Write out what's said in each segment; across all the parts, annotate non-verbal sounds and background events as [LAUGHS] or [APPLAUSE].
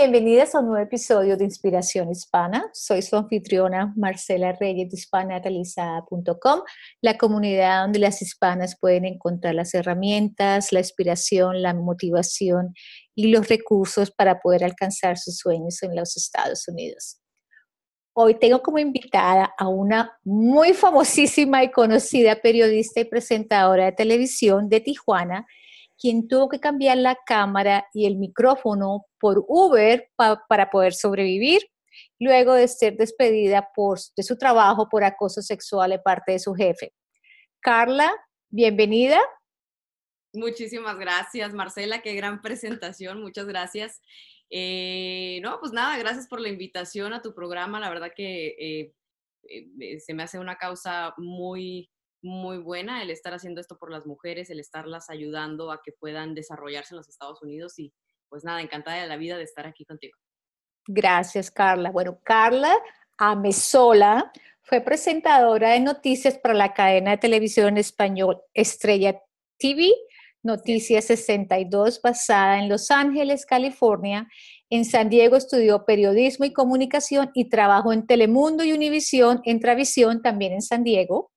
bienvenidas a un nuevo episodio de Inspiración Hispana. Soy su anfitriona Marcela Reyes de hispanatalizada.com, la comunidad donde las hispanas pueden encontrar las herramientas, la inspiración, la motivación y los recursos para poder alcanzar sus sueños en los Estados Unidos. Hoy tengo como invitada a una muy famosísima y conocida periodista y presentadora de televisión de Tijuana, quien tuvo que cambiar la cámara y el micrófono por Uber para poder sobrevivir, luego de ser despedida por, de su trabajo por acoso sexual de parte de su jefe. Carla, bienvenida. Muchísimas gracias, Marcela, qué gran presentación, muchas gracias. Eh, no, pues nada, gracias por la invitación a tu programa, la verdad que eh, eh, se me hace una causa muy muy buena el estar haciendo esto por las mujeres, el estarlas ayudando a que puedan desarrollarse en los Estados Unidos y pues nada, encantada de la vida de estar aquí contigo. Gracias, Carla. Bueno, Carla Amesola fue presentadora de noticias para la cadena de televisión español Estrella TV, Noticias 62, basada en Los Ángeles, California. En San Diego estudió periodismo y comunicación y trabajó en Telemundo y Univisión, en Travisión, también en San Diego.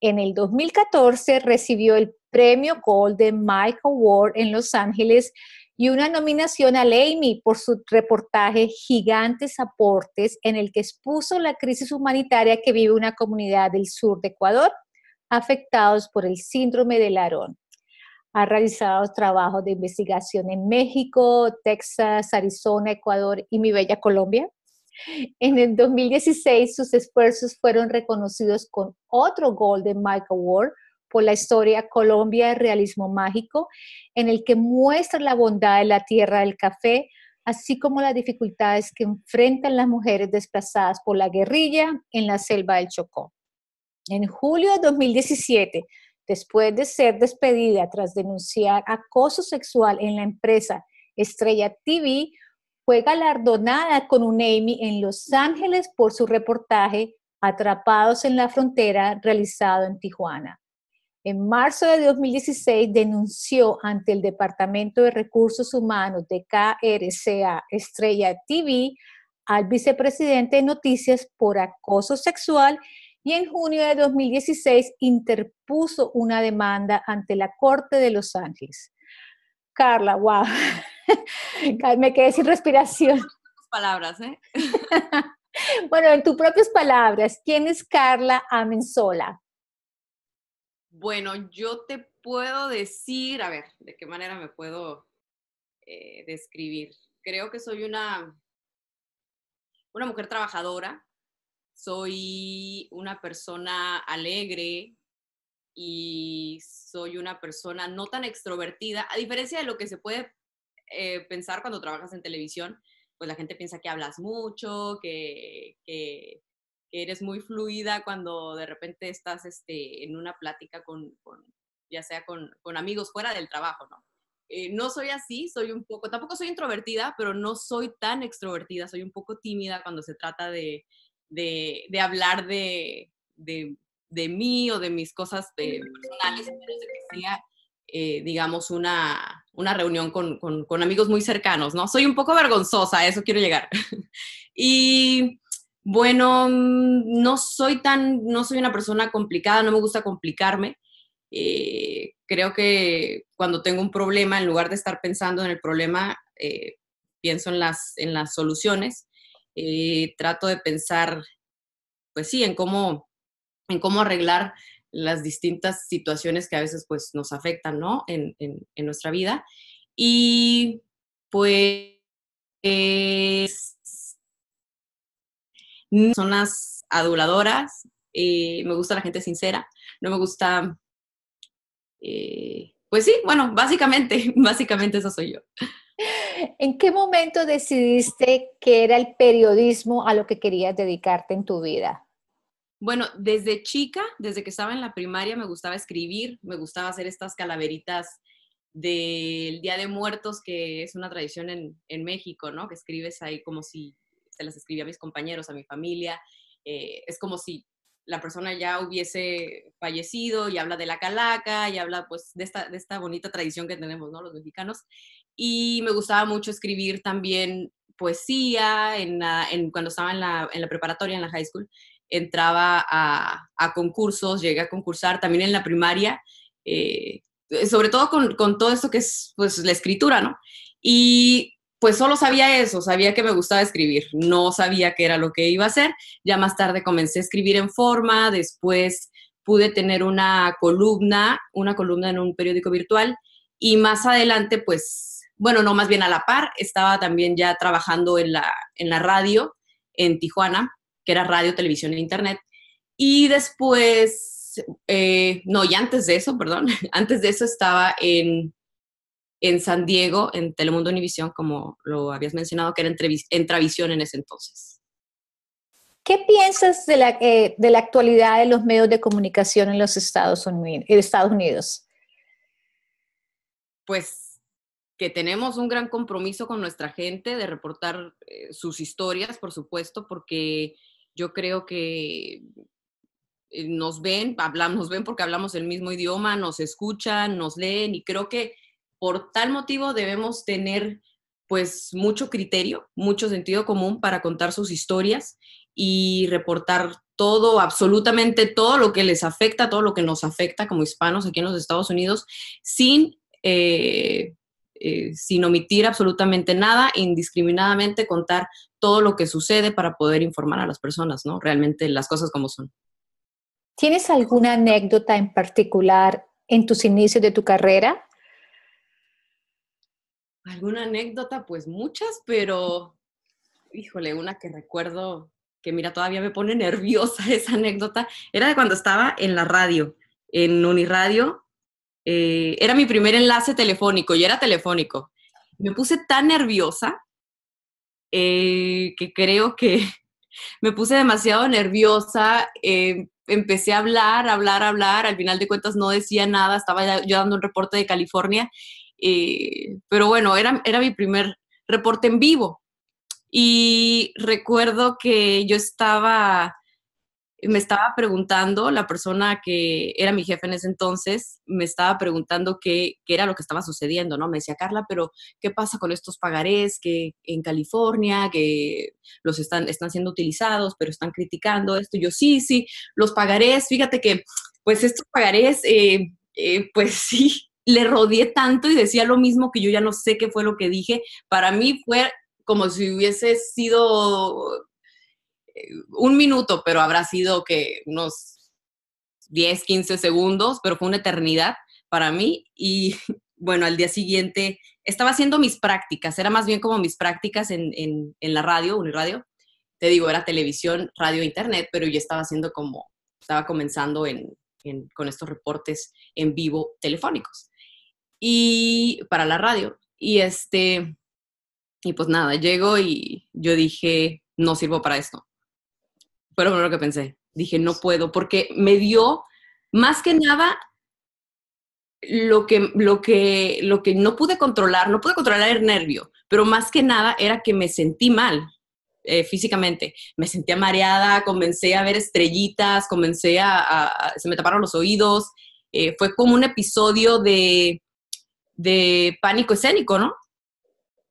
En el 2014 recibió el premio Golden Mike Award en Los Ángeles y una nominación a Amy por su reportaje Gigantes Aportes, en el que expuso la crisis humanitaria que vive una comunidad del sur de Ecuador afectados por el síndrome de Larón. Ha realizado trabajos de investigación en México, Texas, Arizona, Ecuador y mi bella Colombia. En el 2016 sus esfuerzos fueron reconocidos con otro Golden Mike Award por la historia Colombia de Realismo Mágico, en el que muestra la bondad de la tierra del café, así como las dificultades que enfrentan las mujeres desplazadas por la guerrilla en la selva del Chocó. En julio de 2017, después de ser despedida tras denunciar acoso sexual en la empresa Estrella TV, fue galardonada con un Emmy en Los Ángeles por su reportaje Atrapados en la Frontera realizado en Tijuana. En marzo de 2016 denunció ante el Departamento de Recursos Humanos de KRCA Estrella TV al vicepresidente de Noticias por acoso sexual y en junio de 2016 interpuso una demanda ante la Corte de Los Ángeles. Carla, wow, [LAUGHS] Me quedé sin respiración. [LAUGHS] Palabras, ¿eh? [LAUGHS] bueno, en tus propias palabras, ¿quién es Carla Amensola? Bueno, yo te puedo decir, a ver, ¿de qué manera me puedo eh, describir? Creo que soy una, una mujer trabajadora, soy una persona alegre y soy una persona no tan extrovertida, a diferencia de lo que se puede eh, pensar cuando trabajas en televisión, pues la gente piensa que hablas mucho, que, eres muy fluida cuando de repente estás este, en una plática con, ya sea con, amigos fuera del trabajo, ¿no? Eh, no soy así, soy un poco, tampoco soy introvertida, pero no soy tan extrovertida, soy un poco tímida cuando se trata de, hablar de, de, mí o de mis cosas personales, que sea, eh, digamos, una, una reunión con, amigos muy cercanos, ¿no? Soy un poco vergonzosa, eso quiero llegar. [LAUGHS] y bueno, mm, no soy tan, no soy una persona complicada, no me gusta complicarme. Eh, creo que cuando tengo un problema, en lugar de estar pensando en el problema, eh, pienso en las, en las soluciones. Eh, trato de pensar, pues sí, en cómo, en cómo arreglar las distintas situaciones que a veces pues nos afectan, ¿no? En, nuestra vida. Y pues son las aduladoras, eh, me gusta la gente sincera, no me gusta... Eh, pues sí, bueno, básicamente, [LAUGHS] básicamente eso soy yo. ¿En qué momento decidiste que era el periodismo a lo que querías dedicarte en tu vida? Bueno, desde chica, desde que estaba en la primaria, me gustaba escribir, me gustaba hacer estas calaveritas del Día de Muertos, que es una tradición en, México, ¿no? Que escribes ahí como si se las escribía a mis compañeros, a mi familia. Eh, es como si la persona ya hubiese fallecido y habla de la calaca y habla pues, de esta, bonita tradición que tenemos, ¿no? Los mexicanos. Y me gustaba mucho escribir también poesía en, cuando estaba en la, en la preparatoria, en la high school entraba a, concursos, llegué a concursar también en la primaria, eh, sobre todo con, todo esto que es pues, la escritura, ¿no? Y pues solo sabía eso, sabía que me gustaba escribir, no sabía qué era lo que iba a hacer. Ya más tarde comencé a escribir en forma, después pude tener una columna, una columna en un periódico virtual y más adelante pues, bueno, no más bien a la par, estaba también ya trabajando en la, en la radio en Tijuana que era radio, televisión e internet. Y después, eh, no, y antes de eso, perdón, [LAUGHS] antes de eso estaba en, en San Diego, en Telemundo Univisión, como lo habías mencionado, que era Travisión en ese entonces. ¿Qué piensas de la, eh, de la actualidad de los medios de comunicación en los Estados Unidos? En Estados Unidos? Pues que tenemos un gran compromiso con nuestra gente de reportar eh, sus historias, por supuesto, porque yo creo que eh, nos ven, hablamos, nos ven porque hablamos el mismo idioma, nos escuchan, nos leen y creo que por tal motivo debemos tener pues mucho criterio, mucho sentido común para contar sus historias y reportar todo, absolutamente todo lo que les afecta, todo lo que nos afecta como hispanos aquí en los Estados Unidos, sin eh, eh, sin omitir absolutamente nada, indiscriminadamente contar todo lo que sucede para poder informar a las personas, ¿no? Realmente las cosas como son. ¿Tienes alguna anécdota en particular en tus inicios de tu carrera? ¿Alguna anécdota? Pues muchas, pero híjole, una que recuerdo que mira, todavía me pone [LAUGHS] nerviosa esa anécdota, era de cuando estaba en la radio, en Uniradio, eh, era mi primer enlace telefónico y era telefónico. Me puse tan nerviosa eh, que creo que [LAUGHS] me puse demasiado nerviosa. Eh, empecé a hablar, hablar, hablar. Al final de cuentas no decía nada. Estaba yo dando un reporte de California. pero bueno, era, era mi primer reporte en vivo. Y recuerdo que yo estaba me estaba preguntando, la persona que era mi jefe en ese entonces, me estaba preguntando qué, era lo que estaba sucediendo, ¿no? Me decía, Carla, pero ¿qué pasa con estos pagarés que en California, que los están, están siendo utilizados, pero están criticando esto? Y yo, sí, sí, los pagarés, fíjate que, pues estos pagarés, eh, eh, pues [LAUGHS] sí, le rodeé tanto y decía lo mismo que yo ya no sé qué fue lo que dije. Para mí fue como si hubiese sido un minuto, pero habrá sido que unos 10, 15 segundos, pero fue una eternidad para mí. Y [LAUGHS] bueno, al día siguiente estaba haciendo mis prácticas, era más bien como mis prácticas en, en, en la radio, Uniradio. Te digo, era televisión, radio, internet, pero yo estaba haciendo como, estaba comenzando con estos reportes en vivo telefónicos y para la radio. Y este, y pues nada, llego y yo dije, no sirvo para esto pero Fue lo que pensé. Dije, no puedo, porque me dio más que nada lo que, lo que, lo que no pude controlar, no pude controlar el nervio, pero más que nada era que me sentí mal eh, físicamente. Me sentía mareada, comencé a ver estrellitas, comencé a, se me taparon los oídos. Eh, fue como un episodio de, de pánico escénico, ¿no?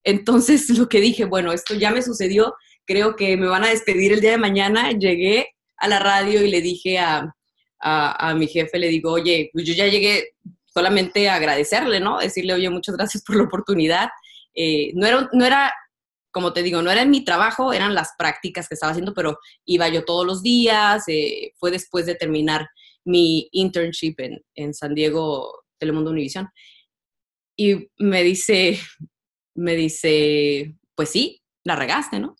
Entonces [LAUGHS] lo que dije, bueno, esto ya me sucedió, creo que me van a despedir el día de mañana. Llegué a la radio y le dije a, mi jefe, le digo, oye, pues yo ya llegué solamente a agradecerle, ¿no? Decirle, oye, muchas gracias por la oportunidad. Eh, no, era, no era, como te digo, no era en mi trabajo, eran las prácticas que estaba haciendo, pero iba yo todos los días, eh, fue después de terminar mi internship en, en San Diego, Telemundo Univisión. Y me dice, me dice, pues sí, la regaste, ¿no?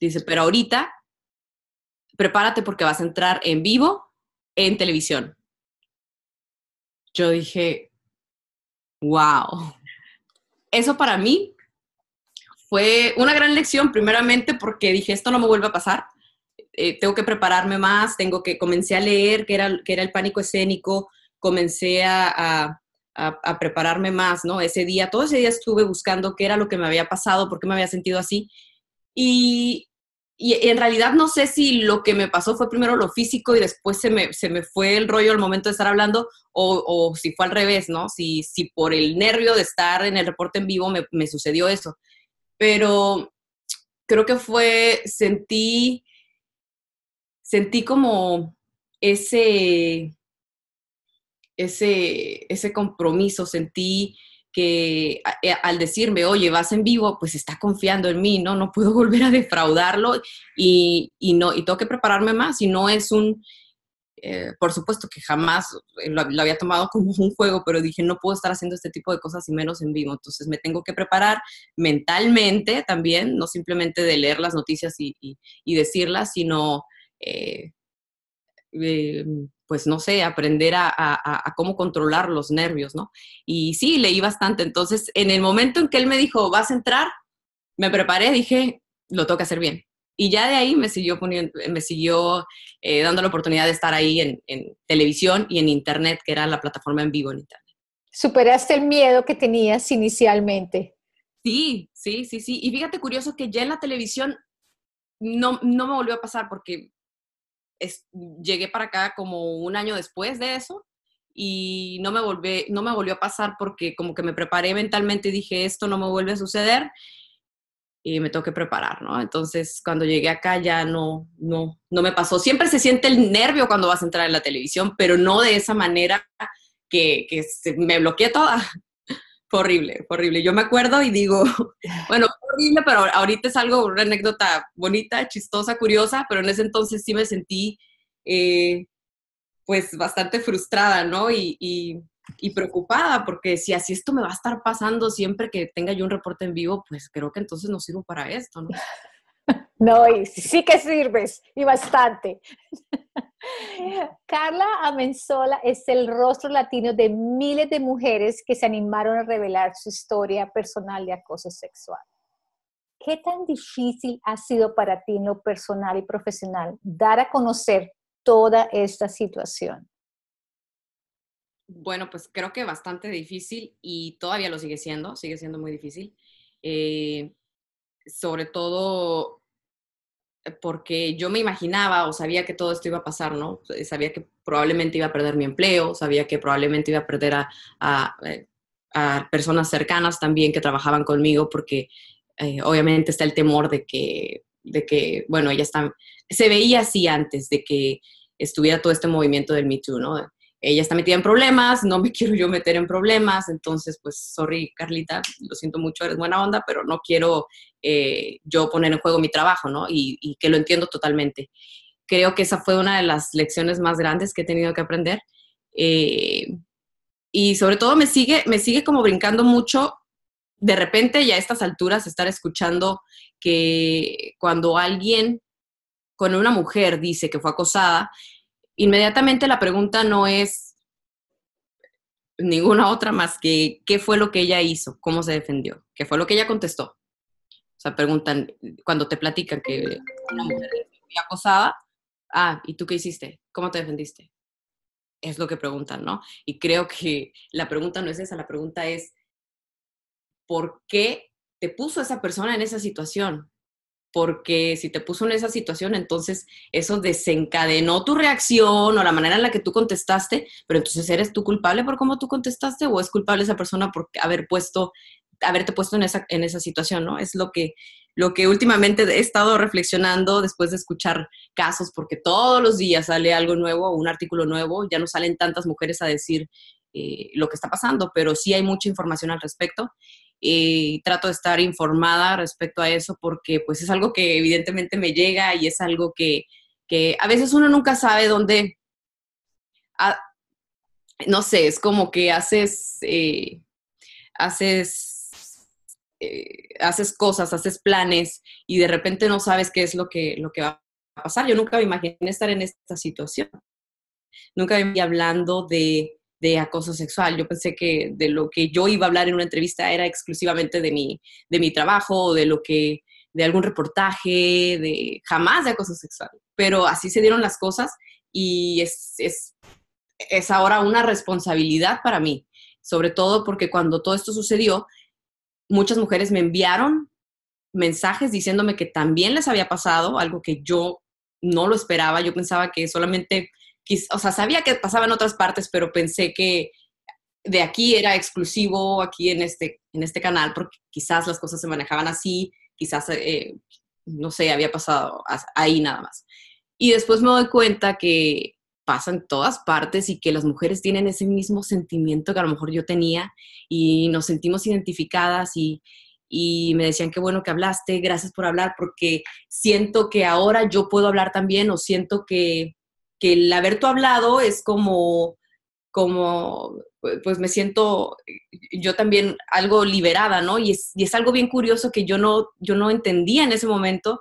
Dice, pero ahorita prepárate porque vas a entrar en vivo en televisión. Yo dije, wow. Eso para mí fue una gran lección, primeramente porque dije, esto no me vuelve a pasar. Eh, tengo que prepararme más, tengo que, comencé a leer, que era, era el pánico escénico, comencé a, prepararme más, ¿no? Ese día, todo ese día estuve buscando qué era lo que me había pasado, por qué me había sentido así. Y y en realidad no sé si lo que me pasó fue primero lo físico y después se me, se me fue el rollo al momento de estar hablando o, si fue al revés, ¿no? Si, si por el nervio de estar en el reporte en vivo me, me sucedió eso. Pero creo que fue, sentí, sentí como ese, ese, ese compromiso, sentí que eh, al decirme, oye, vas en vivo, pues está confiando en mí, ¿no? No puedo [LAUGHS] volver a defraudarlo y, no, y tengo que prepararme más y no es un, eh, por supuesto que jamás lo, había tomado como [LAUGHS] un juego, pero dije, no puedo estar haciendo este tipo de cosas y menos en vivo. Entonces me tengo que preparar mentalmente también, no simplemente de leer las noticias y, decirlas, sino eh, em, pues no sé, aprender a, cómo controlar los nervios, ¿no? Y sí, leí bastante. Entonces, en el momento en que él me dijo, vas a entrar, me preparé, dije, lo toca hacer bien. Y ya de ahí me siguió, poniendo, me siguió eh, dando la oportunidad de estar ahí en, televisión y en Internet, que era la plataforma en vivo en Internet. ¿Superaste el miedo que tenías inicialmente? Sí, sí, sí, sí. Y fíjate curioso que ya en la televisión no, no, me volvió a pasar porque llegué para acá como un año después de eso y no me, volví, no me volvió a pasar porque como que me preparé mentalmente y dije, esto no me vuelve a suceder y me tengo que preparar, ¿no? Entonces, cuando llegué acá ya no, no, no me pasó. Siempre se siente el nervio cuando vas a entrar en la televisión, pero no de esa manera que, me bloqueé toda horrible, horrible. Yo me acuerdo y digo, [LAUGHS] bueno, horrible, pero ahorita es algo, una anécdota bonita, chistosa, curiosa, pero en ese entonces sí me sentí eh, pues bastante frustrada, ¿no? Y, y, preocupada, porque si así esto me va a estar pasando siempre que tenga yo un reporte en vivo, pues creo que entonces no sirvo para esto, ¿no? No, y sí que sirves, y bastante. Carla Amenzola es el rostro latino de miles de mujeres que se animaron a revelar su historia personal de acoso sexual. ¿Qué tan difícil ha sido para ti en lo personal y profesional dar a conocer toda esta situación? Bueno, pues creo que bastante difícil y todavía lo sigue siendo, sigue siendo muy difícil. Eh, sobre todo eh, porque yo me imaginaba o sabía que todo esto iba a pasar, ¿no? Eh, sabía que probablemente iba a perder mi empleo, sabía que probablemente iba a perder a, eh, personas cercanas también que trabajaban conmigo, porque obviamente está el temor de que, de que, bueno, ella está, se veía así antes de que estuviera todo este movimiento del Me Too, ¿no? ella está metida en problemas, no me [LAUGHS] quiero yo meter en problemas, entonces pues sorry Carlita, lo siento mucho, eres buena onda, pero no quiero eh, yo poner en juego mi trabajo, ¿no? Y, que lo entiendo totalmente. Creo que esa fue una de las lecciones más grandes que he tenido que aprender. Eh, y sobre todo me sigue, me sigue como brincando mucho de repente ya a estas alturas estar escuchando que cuando alguien con una mujer dice que fue acosada, inmediatamente la pregunta no es ninguna otra más que qué fue lo que ella hizo, cómo se defendió, qué fue lo que ella contestó. O sea, preguntan, cuando te platican que una mujer fue ah, ¿y tú qué hiciste? ¿Cómo te defendiste? Es lo que preguntan, ¿no? Y creo que la pregunta no es esa, la pregunta es, ¿por qué te puso esa persona en esa situación? porque si te puso en esa situación, entonces eso desencadenó tu reacción o la manera en la que tú contestaste, pero entonces eres tú culpable por cómo tú contestaste o es culpable esa persona por haber puesto, haberte puesto en esa, en esa situación, ¿no? Es lo que, lo que últimamente he estado reflexionando después de escuchar casos, porque todos los días sale algo nuevo, un artículo nuevo, ya no salen tantas mujeres a decir eh, lo que está pasando, pero sí hay mucha información al respecto eh, y trato de estar informada respecto a eso porque pues es algo que evidentemente me llega y es algo que, a veces uno nunca sabe dónde, ah, no sé, es como que haces, eh, haces, eh, haces cosas, haces planes y de repente no sabes qué es lo que, lo que va a pasar. Yo nunca me imaginé estar en esta situación. Nunca me hablando de, de acoso sexual. Yo pensé que de lo que yo iba a hablar en una entrevista era exclusivamente de mi, de mi trabajo, de lo que, de algún reportaje, de jamás de acoso sexual. Pero así se dieron las cosas y es, es, es ahora una responsabilidad para mí, sobre todo porque cuando todo esto sucedió, muchas mujeres me enviaron mensajes diciéndome que también les había pasado algo que yo no lo esperaba. Yo pensaba que solamente o sea, sabía que pasaba en otras partes, pero pensé que de aquí era exclusivo, aquí en este, en este canal, porque quizás las cosas se manejaban así, quizás, eh, no sé, había pasado ahí nada más. Y después me doy cuenta que pasa en todas partes y que las mujeres tienen ese mismo sentimiento que a lo mejor yo tenía y nos sentimos identificadas y, y me decían qué bueno que hablaste, gracias por hablar, porque siento que ahora yo puedo hablar también o siento que que el haber tú hablado es como, como, pues, pues me siento yo también algo liberada, ¿no? Y es, es algo bien curioso que yo no, yo no entendía en ese momento.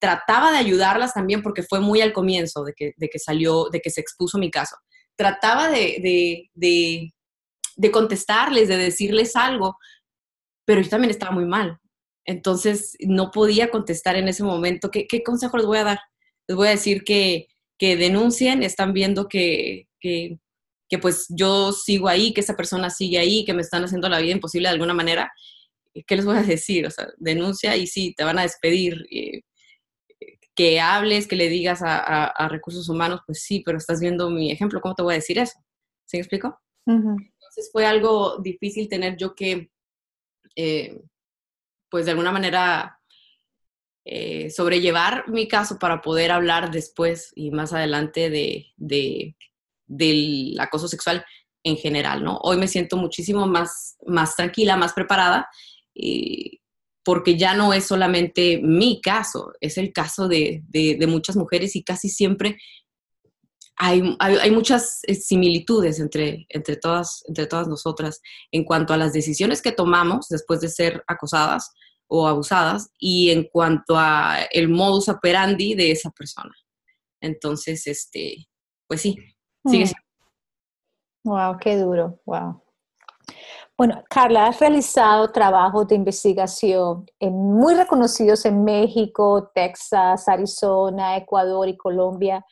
Trataba de ayudarlas también porque fue muy al comienzo de que, salió, de que se expuso mi caso. Trataba de, de, de, contestarles, de decirles algo, pero yo también estaba muy mal. Entonces no podía contestar en ese momento. ¿Qué, qué consejo les voy a dar? Les voy a decir que, que denuncien están viendo que, que, pues yo sigo ahí, que esa persona sigue ahí, que me están haciendo la vida imposible de alguna manera, ¿qué les voy a [LAUGHS] decir? O sea, denuncia y sí, te van a despedir. Eh, que hables, que le digas a, recursos humanos, pues sí, pero estás viendo mi ejemplo, ¿cómo te voy a decir eso? ¿Se me explico? Entonces fue algo difícil tener yo que, eh, pues de alguna manera, eh, sobrellevar mi caso para poder hablar después y más adelante de, del acoso sexual en general, ¿no? Hoy me siento muchísimo más, más tranquila, más preparada, eh, porque ya no es solamente mi caso, es el caso de, de, muchas mujeres y casi siempre hay, muchas eh, similitudes entre, entre, todas, entre todas nosotras en cuanto a las decisiones que tomamos después de ser acosadas, o abusadas y en cuanto a el modus operandi de esa persona. Entonces, este, pues sí, sigue Wow, mm. qué duro, wow. Bueno, Carla, has realizado trabajos de investigación muy reconocidos en México, Texas, Arizona, Ecuador y Colombia.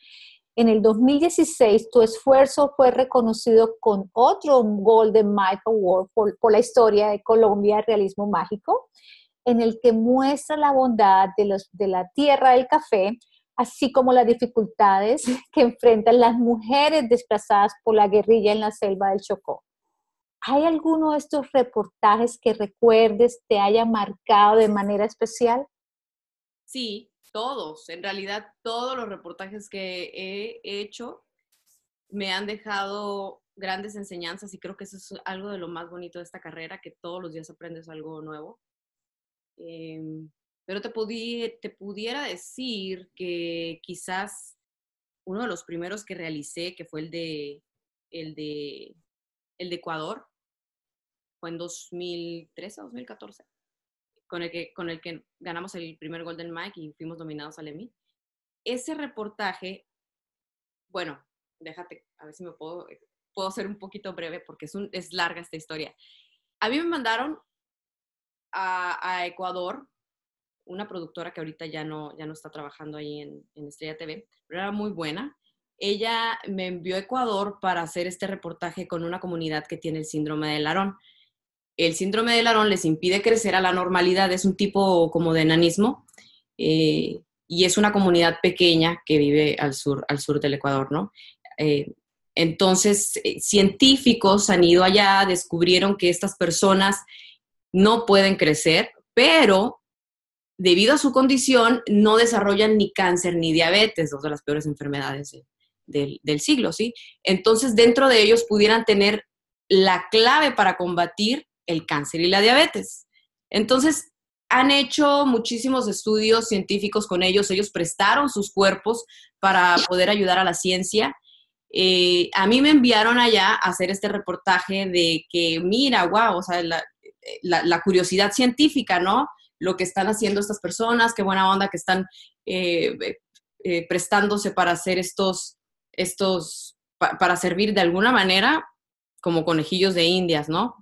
En el 2016, tu esfuerzo fue reconocido con otro Golden Mike Award por, la historia de Colombia, Realismo Mágico en el que muestra la bondad de, de la tierra del café, así como las dificultades [LAUGHS] que enfrentan las mujeres desplazadas por la guerrilla en la selva del Chocó. ¿Hay alguno de estos reportajes que recuerdes te haya marcado de manera especial? Sí, todos, en realidad todos los reportajes que he hecho me han dejado grandes enseñanzas y creo que eso es algo de lo más bonito de esta carrera, que todos los días aprendes algo nuevo. Em, pero te, pudi te pudiera decir que quizás uno de los primeros que realicé, que fue el de, el de, el de Ecuador, fue en 2013 o 2014, con el, que, con el que ganamos el primer Golden Mike y fuimos nominados al EMI. Ese reportaje, bueno, déjate, a ver si me puedo, puedo ser un poquito breve porque es, un, es larga esta historia. A mí me mandaron a, Ecuador, una productora que ahorita ya no, ya no está trabajando ahí en, Estrella TV, pero era muy buena. Ella me envió a Ecuador para hacer este reportaje con una comunidad que tiene el síndrome de Larón. El síndrome de Larón les impide crecer a la normalidad, es un tipo como de enanismo eh, y es una comunidad pequeña que vive al sur, al sur del Ecuador, ¿no? Eh, entonces, eh, científicos han ido allá, descubrieron que estas personas no pueden crecer, pero debido a su condición no desarrollan ni cáncer ni diabetes, dos de las peores enfermedades del, siglo, ¿sí? Entonces, dentro de ellos pudieran tener la clave para combatir el cáncer y la diabetes. Entonces, han hecho muchísimos estudios científicos con ellos, ellos prestaron sus cuerpos para poder ayudar a la ciencia. Eh, a mí me enviaron allá a hacer este reportaje de que, mira, wow, o sea, la, eh, la, curiosidad científica, ¿no? Lo que están haciendo estas personas, qué buena onda que están eh, eh, prestándose para hacer estos, estos para servir de alguna manera como conejillos de indias, ¿no?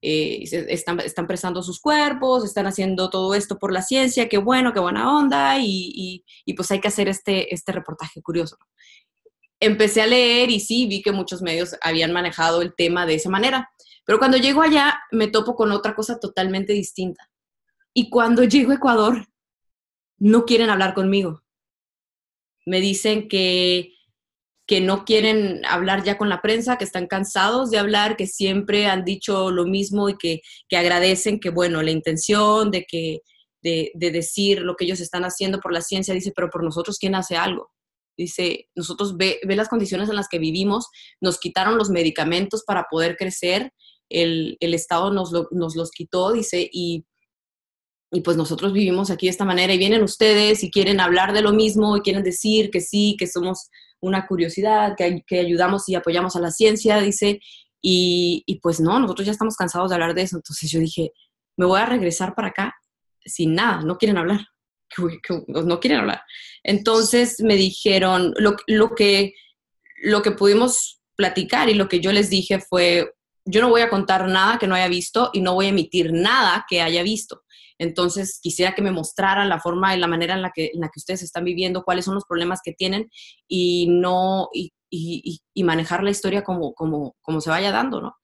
están, prestando sus cuerpos, están haciendo todo esto por la ciencia, qué bueno, qué buena onda, y, pues hay que hacer este, este reportaje curioso. Empecé a leer y sí, vi que muchos medios habían manejado el tema de esa manera. Pero cuando llego allá me topo con otra cosa totalmente distinta. Y cuando llego a Ecuador, no quieren hablar conmigo. Me dicen que, que no quieren hablar ya con la prensa, que están cansados de hablar, que siempre han dicho lo mismo y que, que agradecen que, bueno, la intención de, que, de, de decir lo que ellos están haciendo por la ciencia, dice, pero por nosotros, ¿quién hace algo? Dice, nosotros ve, ve las condiciones en las que vivimos, nos quitaron los medicamentos para poder crecer, el, Estado nos, los quitó, dice, y y pues nosotros vivimos aquí de esta manera y vienen ustedes y quieren hablar de lo mismo y quieren decir que sí, que somos una curiosidad, que, que ayudamos y apoyamos a la ciencia, dice, y, y, pues no, nosotros ya estamos cansados de hablar de eso. Entonces yo dije, me voy a regresar para acá sin nada, no quieren hablar, [LAUGHS] pues no quieren hablar. Entonces me dijeron, lo, lo que, lo que pudimos platicar y lo que yo les dije fue, yo no voy a contar nada que no haya visto y no voy a emitir nada que haya visto. Entonces, quisiera que me mostraran la forma y la manera en la que, en la que ustedes están viviendo, cuáles son los problemas que tienen y no y, manejar la historia como, como, como se vaya dando, ¿no?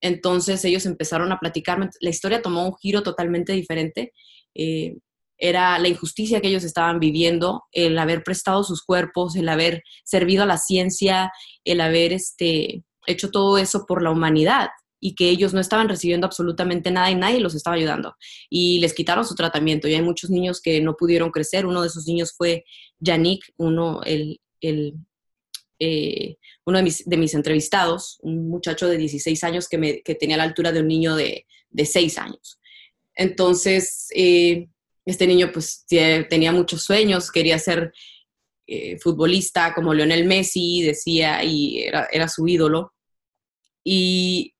Entonces ellos empezaron a platicarme. La historia tomó un giro totalmente diferente. Eh, era la injusticia que ellos estaban viviendo, el haber prestado sus cuerpos, el haber servido a la ciencia, el haber este, hecho todo eso por la humanidad y que ellos no estaban recibiendo absolutamente nada y nadie los estaba ayudando. Y les quitaron su tratamiento. Y hay muchos niños que no pudieron crecer. Uno de esos niños fue Yannick, uno, el, eh, uno de, mis, entrevistados, un muchacho de 16 años que, tenía la altura de un niño de, de 6 años. Entonces, eh, este niño pues tenía muchos sueños, quería ser eh, futbolista como Lionel Messi, decía, y era, era su ídolo y,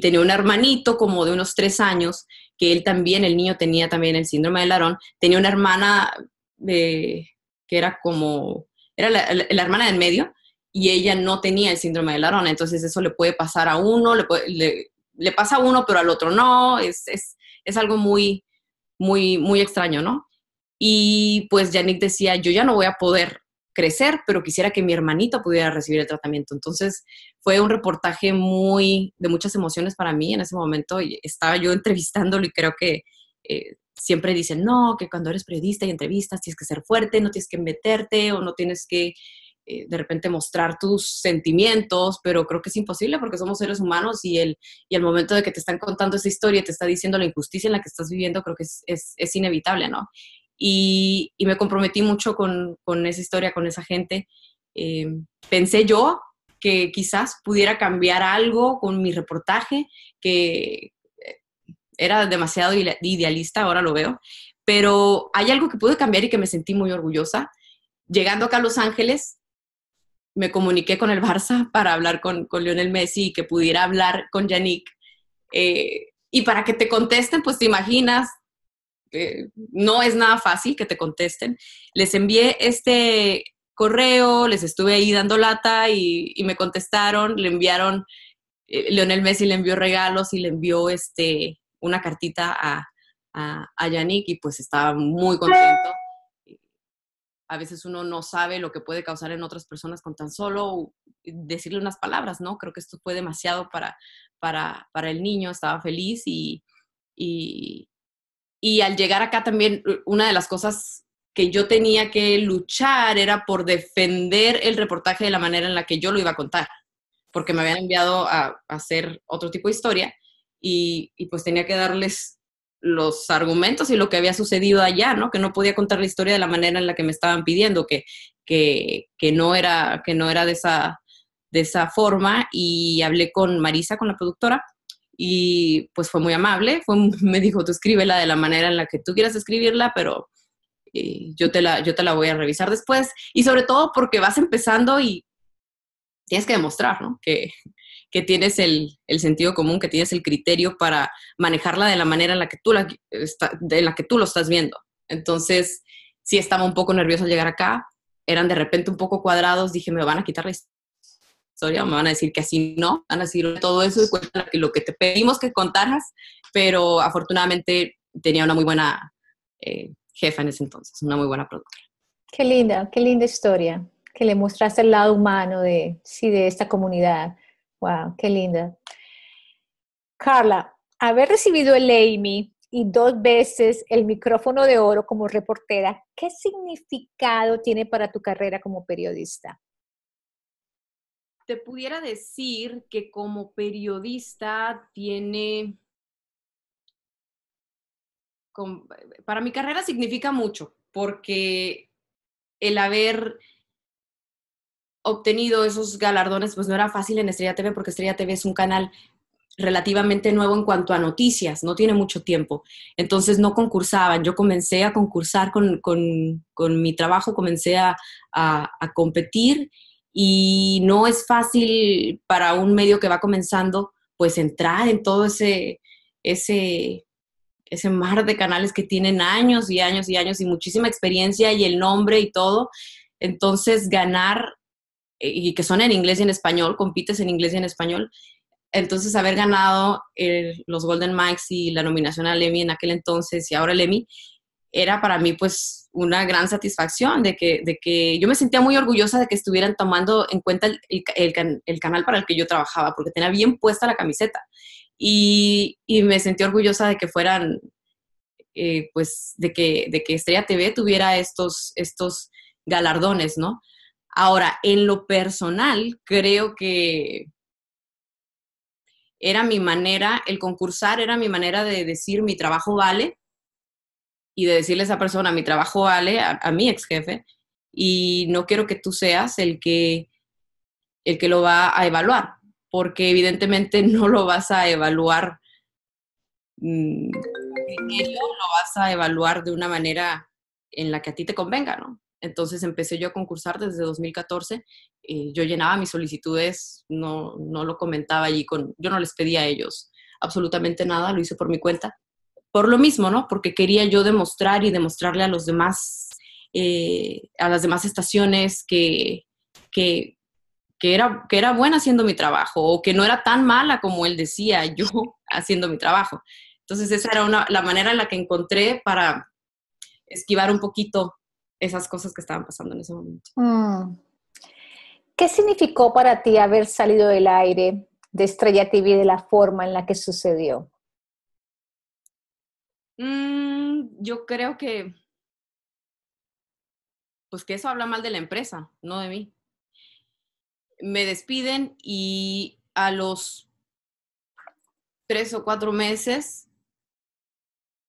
tenía un hermanito como de unos tres años, que él también, el niño tenía también el síndrome de Larón, tenía una hermana de, que era como, era la, hermana del medio, y ella no tenía el síndrome de Larón, entonces eso le puede pasar a uno, le, pasa a uno, pero al otro no, es, es, algo muy, muy, muy extraño, ¿no? Y pues Yannick decía, yo ya no voy a poder crecer, pero quisiera que mi hermanita pudiera recibir el tratamiento. Entonces fue un reportaje muy de muchas emociones para mí en ese momento. Estaba yo entrevistándolo y creo que eh, siempre dicen, no, que cuando eres periodista y entrevistas tienes que ser fuerte, no tienes que meterte o no tienes que eh, de repente mostrar tus sentimientos, pero creo que es imposible porque somos seres humanos y el, y el momento de que te están contando esa historia, te está diciendo la injusticia en la que estás viviendo, creo que es, es inevitable, ¿no? y, me comprometí mucho con, esa historia, con esa gente. Eh, pensé yo que quizás pudiera cambiar algo con mi reportaje, que eh, era demasiado idealista, ahora lo veo, pero hay algo que pude cambiar y que me sentí muy orgullosa. Llegando acá a Los Ángeles, me comuniqué con el Barça [LAUGHS] para hablar con, Lionel Messi y que pudiera hablar con Yannick. Eh, y para que te contesten, pues te imaginas, no es nada fácil que te contesten. Les envié este correo, les estuve ahí dando lata y, me contestaron, le enviaron, eh, Leonel Messi le envió regalos y le envió este, una cartita a, a, Yannick y pues estaba muy contento. A veces uno no sabe lo que puede causar en otras personas con tan solo decirle unas palabras, ¿no? Creo que esto fue demasiado para, para, para el niño, estaba feliz y, y al llegar acá también, una de las cosas que yo tenía que luchar era por defender el reportaje de la manera en la que yo lo iba a contar, porque me habían enviado a, hacer otro tipo de historia y, pues tenía que darles los argumentos y lo que había sucedido allá, ¿no? Que no podía contar la historia de la manera en la que me estaban pidiendo, que, que, que no, era, que no era de, esa, de esa forma. Y hablé con Marisa, con la productora, y pues fue muy amable, [LAUGHS] me dijo, tú escríbela de la manera en la que tú quieras escribirla, pero eh, yo, te la, yo te la voy a revisar después. Y sobre todo porque vas empezando y tienes que demostrar, ¿no? Que, tienes el, sentido común, que tienes el criterio para manejarla de la manera en la que tú, la, de la que tú lo estás viendo. Entonces, sí estaba un poco nervioso al llegar acá, eran de repente un poco cuadrados, dije, me van a quitar la historia, me van a decir que así no, van a decir todo eso y que lo que te pedimos que contaras, pero afortunadamente tenía una muy buena eh, jefa en ese entonces, una muy buena productora. Qué linda, qué linda historia, que le mostraste el lado humano de, sí, de esta comunidad. Wow, qué linda. Carla, haber recibido el Amy y dos veces el micrófono de oro como reportera, ¿qué significado tiene para tu carrera como periodista? te pudiera decir que como periodista tiene... Para mi carrera significa mucho, porque el haber obtenido esos galardones, pues no era fácil en Estrella TV, porque Estrella TV es un canal relativamente nuevo en cuanto a noticias, no tiene mucho tiempo. Entonces no concursaban. Yo comencé a concursar con, mi trabajo, comencé a, a competir y no es fácil para un medio que va comenzando pues entrar en todo ese, ese, ese mar de canales que tienen años y años y años y muchísima experiencia y el nombre y todo. Entonces ganar, y que son en inglés y en español, compites en inglés y en español. Entonces haber ganado los Golden Mics y la nominación al Emmy en aquel entonces y ahora el Emmy, era para mí pues una gran satisfacción de que, de que yo me sentía muy orgullosa de que estuvieran tomando en cuenta el, canal para el que yo trabajaba, porque tenía bien puesta la camiseta. Y, me sentí orgullosa de que fueran, eh, pues, de que, de que Estrella TV tuviera estos, estos galardones, ¿no? Ahora, en lo personal, creo que era mi manera, el concursar era mi manera de decir mi trabajo vale y de decirle a esa persona, mi trabajo vale a, mi ex jefe y no quiero que tú seas el que, el que lo va a evaluar, porque evidentemente no lo vas a evaluar, mm, lo vas a evaluar de una manera en la que a ti te convenga, ¿no? Entonces empecé yo a concursar desde 2014. Eh, yo llenaba mis solicitudes, no, no lo comentaba allí con, yo no les pedía a ellos absolutamente nada, lo hice por mi cuenta por lo mismo, ¿no? Porque quería yo demostrar y demostrarle a los demás, eh, a las demás estaciones que, que, era, que era buena haciendo mi trabajo o que no era tan mala como él decía yo [LAUGHS] haciendo mi trabajo. Entonces esa era la manera en la que encontré para esquivar un poquito esas cosas que estaban pasando en ese momento. Mm. ¿Qué significó para ti haber salido del aire de Estrella TV de la forma en la que sucedió? Mm, yo creo que, pues que eso habla mal de la empresa, no de mí. Me despiden y a los tres o cuatro meses,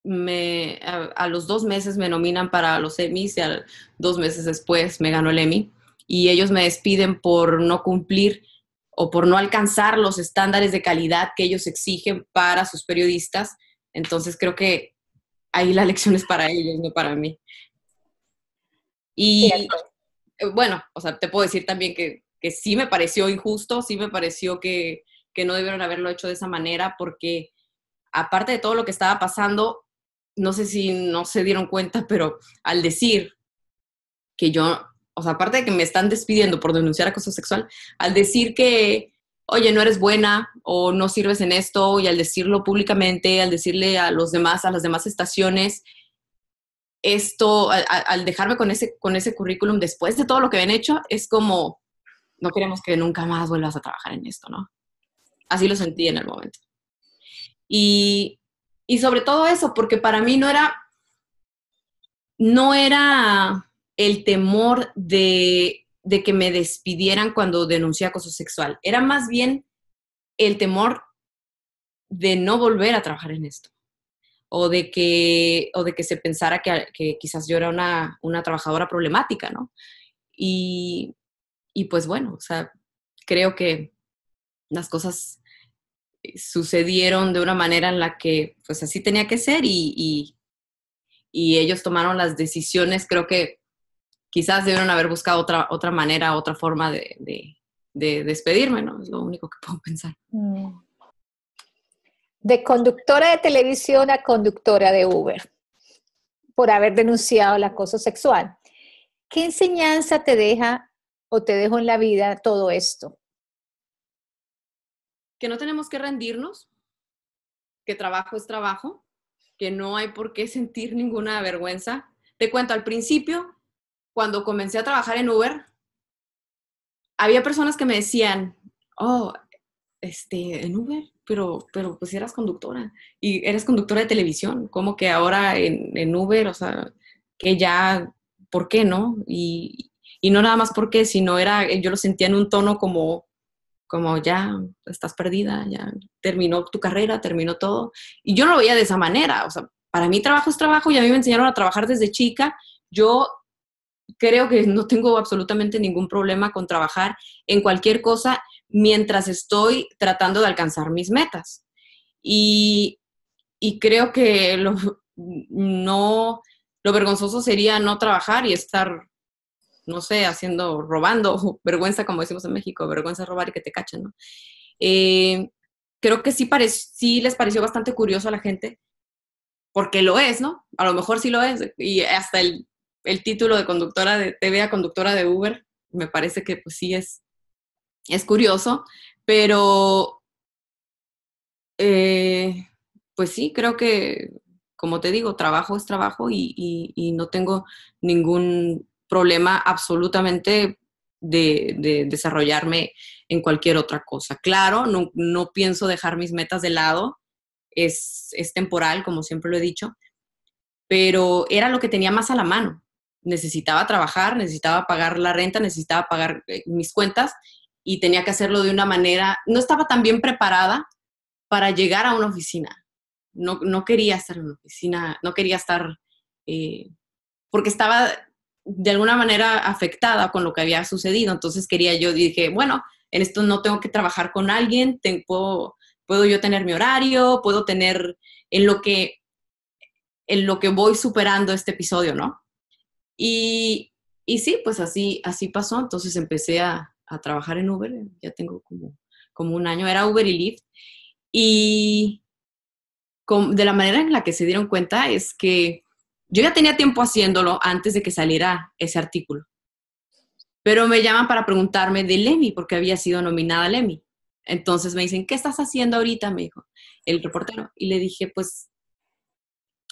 me, a, los dos meses me nominan para los Emmys y a, dos meses después me gano el Emmy. Y ellos me despiden por no cumplir o por no alcanzar los estándares de calidad que ellos exigen para sus periodistas. Entonces creo que ahí la lección es para ellos, no para mí. Y eh, bueno, o sea, te puedo decir también que, sí me pareció injusto, sí me pareció que, que no debieron haberlo hecho de esa manera, porque aparte de todo lo que estaba pasando, no sé si no se dieron cuenta, pero al decir que yo, o sea, aparte de que me están despidiendo por denunciar acoso sexual, al decir que, oye, no eres buena o no sirves en esto, y al decirlo públicamente, al decirle a los demás, a las demás estaciones, esto, al, dejarme con ese, con ese currículum después de todo lo que habían hecho, es como, no queremos que nunca más vuelvas a trabajar en esto, ¿no? Así lo sentí en el momento. Y, y sobre todo eso, porque para mí no era, no era el temor de de que me despidieran cuando denuncié acoso sexual. Era más bien el temor de no volver a trabajar en esto o de que, o de que se pensara que, quizás yo era una, una trabajadora problemática, ¿no? Y, pues bueno, o sea, creo que las cosas eh, sucedieron de una manera en la que pues así tenía que ser y, y ellos tomaron las decisiones, creo que quizás debieron haber buscado otra, otra manera, otra forma de, despedirme, ¿no? Es lo único que puedo pensar. Mm. De conductora de televisión a conductora de Uber, por haber denunciado el acoso sexual. ¿Qué enseñanza te deja o te dejo en la vida todo esto? Que no tenemos que rendirnos, que trabajo es trabajo, que no hay por qué [LAUGHS] sentir ninguna vergüenza. Te cuento, al principio cuando comencé a trabajar en Uber, había personas que me decían, oh, este, en Uber, pero, pero pues eras conductora y eres conductora de televisión, como que ahora en, Uber, o sea, que ya, ¿por qué no? Y, y no nada más porque, sino era, yo lo sentía en un tono como, como ya estás perdida, ya terminó tu carrera, terminó todo. Y yo no lo veía de esa manera, o sea, para mí trabajo es trabajo y a mí me enseñaron a trabajar desde chica. Yo creo que no tengo absolutamente ningún problema con trabajar en cualquier cosa mientras estoy tratando de alcanzar mis metas. Y, y creo que lo, no, lo vergonzoso sería no trabajar y estar, no sé, haciendo, robando, [LAUGHS] vergüenza como decimos en México, vergüenza robar y que te cachen, ¿no? Eh, creo que sí, pare, sí les pareció bastante curioso a la gente, porque lo es, ¿no? A lo mejor sí lo es, y hasta el el título de conductora de TV conductora de Uber, me parece que pues sí es, es curioso, pero eh, pues sí, creo que, como te digo, trabajo es trabajo y, no tengo ningún problema absolutamente de, desarrollarme en cualquier otra cosa. Claro, no, no pienso dejar mis metas de lado, es, es temporal, como siempre lo he dicho, pero era lo que tenía más a la mano necesitaba trabajar, necesitaba pagar la renta, necesitaba pagar eh, mis cuentas y tenía que hacerlo de una manera, no estaba tan bien preparada para llegar a una oficina. No, quería estar en una oficina, no quería estar, eh, porque estaba de alguna manera afectada con lo que había sucedido. Entonces quería yo, dije, bueno, en esto no tengo que trabajar con alguien, puedo, puedo, yo tener mi horario, puedo tener en lo que, en lo que voy superando este episodio, ¿no? Y, sí, pues así, así pasó. Entonces empecé a, trabajar en Uber, ya tengo como, como un año, era Uber y Lyft. Y con, de la manera en la que se dieron cuenta es que yo ya tenía tiempo haciéndolo antes de que saliera ese artículo. Pero me llaman para preguntarme de Lemi, porque había sido nominada Lemmy Entonces me dicen, ¿qué estás haciendo ahorita? Me dijo el reportero. Y le dije, pues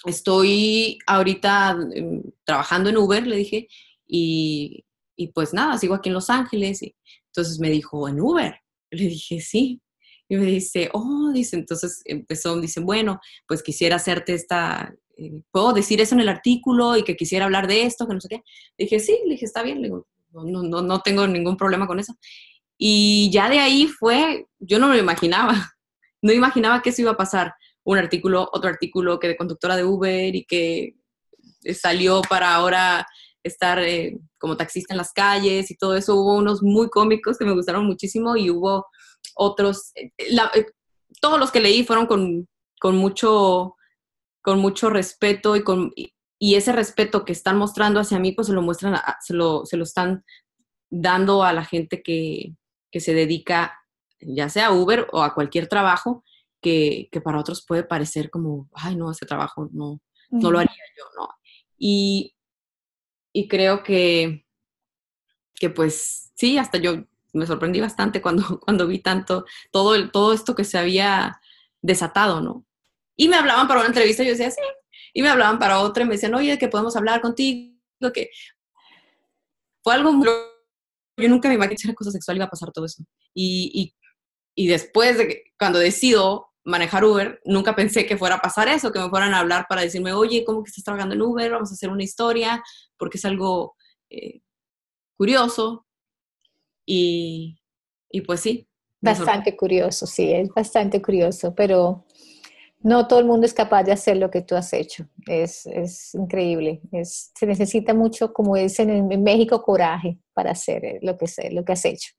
estoy ahorita em, trabajando en Uber, le dije, y, y, pues nada, sigo aquí en Los Ángeles. Y, entonces me dijo, ¿en Uber? Le dije, sí. Y me dice, oh, dice, entonces empezó, dice, bueno, pues quisiera hacerte esta, eh, puedo decir eso en el artículo y que quisiera hablar de esto, que no sé qué. Le dije, sí, le dije, está bien, no, no, no tengo ningún problema con eso. Y ya de ahí fue, yo no lo imaginaba, [LAUGHS] no imaginaba que eso iba a pasar un artículo, otro artículo que de conductora de Uber y que salió para ahora estar eh, como taxista en las calles y todo eso. Hubo unos muy cómicos que me gustaron muchísimo y hubo otros, eh, eh, todos los que leí fueron con, mucho, con mucho respeto y, y ese respeto que están mostrando hacia mí, pues se lo muestran, a, se, lo, se lo están dando a la gente que, que se dedica ya sea a Uber o a cualquier trabajo, que, para otros puede parecer como, ay, no, ese trabajo no, no lo haría yo, ¿no? Y, y creo que, que pues sí, hasta yo me sorprendí bastante cuando, [LAUGHS] cuando vi tanto todo, el, todo esto que se había desatado, ¿no? Y me hablaban para una entrevista, yo decía, sí. Y me hablaban para otra y me decían, oye, que podemos hablar contigo, que fue algo muy... Yo nunca me imaginé que una cosa sexual iba a pasar todo eso. Y, y, y después, de que, cuando decido manejar Uber, nunca pensé que fuera a pasar eso, que me fueran a hablar para decirme, oye, ¿cómo que estás trabajando en Uber? Vamos a hacer una historia, porque es algo eh, curioso. Y, pues sí. Bastante curioso, sí, es bastante curioso, pero no todo el mundo es capaz de hacer lo que tú has hecho. Es, increíble. Es, se necesita mucho, como dicen en México, coraje para hacer eh, lo que, lo que has hecho.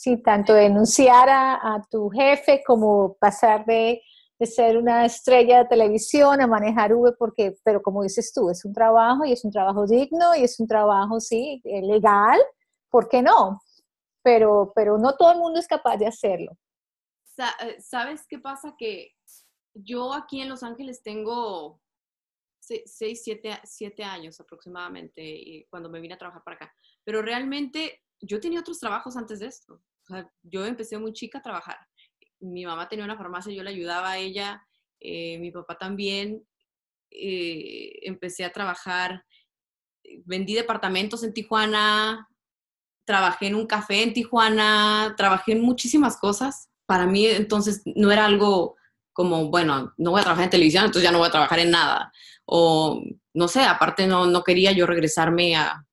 Sí, tanto denunciar a, tu jefe como pasar de, ser una estrella de televisión a manejar Uber, porque, pero como dices tú, es un trabajo y es un trabajo digno y es un trabajo, sí, eh, legal, ¿por qué no? Pero, pero no todo el mundo es capaz de hacerlo. Eh, ¿Sabes qué pasa? Que yo aquí en Los Ángeles tengo seis siete siete años aproximadamente cuando me vine a trabajar para acá. Pero realmente yo tenía otros trabajos antes de esto yo empecé muy chica a trabajar. Mi mamá tenía una farmacia, yo le ayudaba a ella, eh, mi papá también. Eh, empecé a trabajar, vendí departamentos en Tijuana, trabajé en un café en Tijuana, trabajé en muchísimas cosas. Para mí entonces no era algo como, bueno, no voy a trabajar en televisión, entonces ya no voy a trabajar en nada. O no sé, aparte no, no quería yo regresarme a,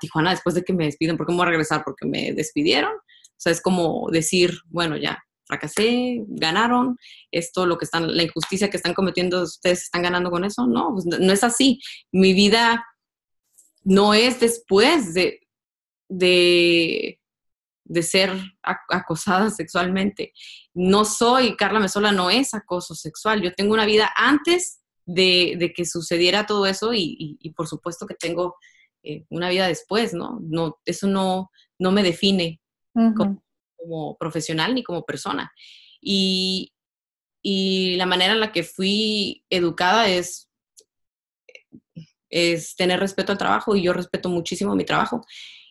Tijuana después de que me despiden, porque me voy a regresar porque me despidieron. O sea, es como decir, bueno, ya fracasé, ganaron, esto lo que están, la injusticia que están cometiendo, ustedes están ganando con eso. No, pues, no es así. Mi vida no es después de, de, ser acosada sexualmente. No soy, Carla Mesola no es acoso sexual. Yo tengo una vida antes de, que sucediera todo eso y, por supuesto que tengo eh, una vida después, ¿no? no eso no, no me define como, profesional ni como persona. Y, y, la manera en la que fui educada es, es tener respeto al trabajo y yo respeto muchísimo mi trabajo.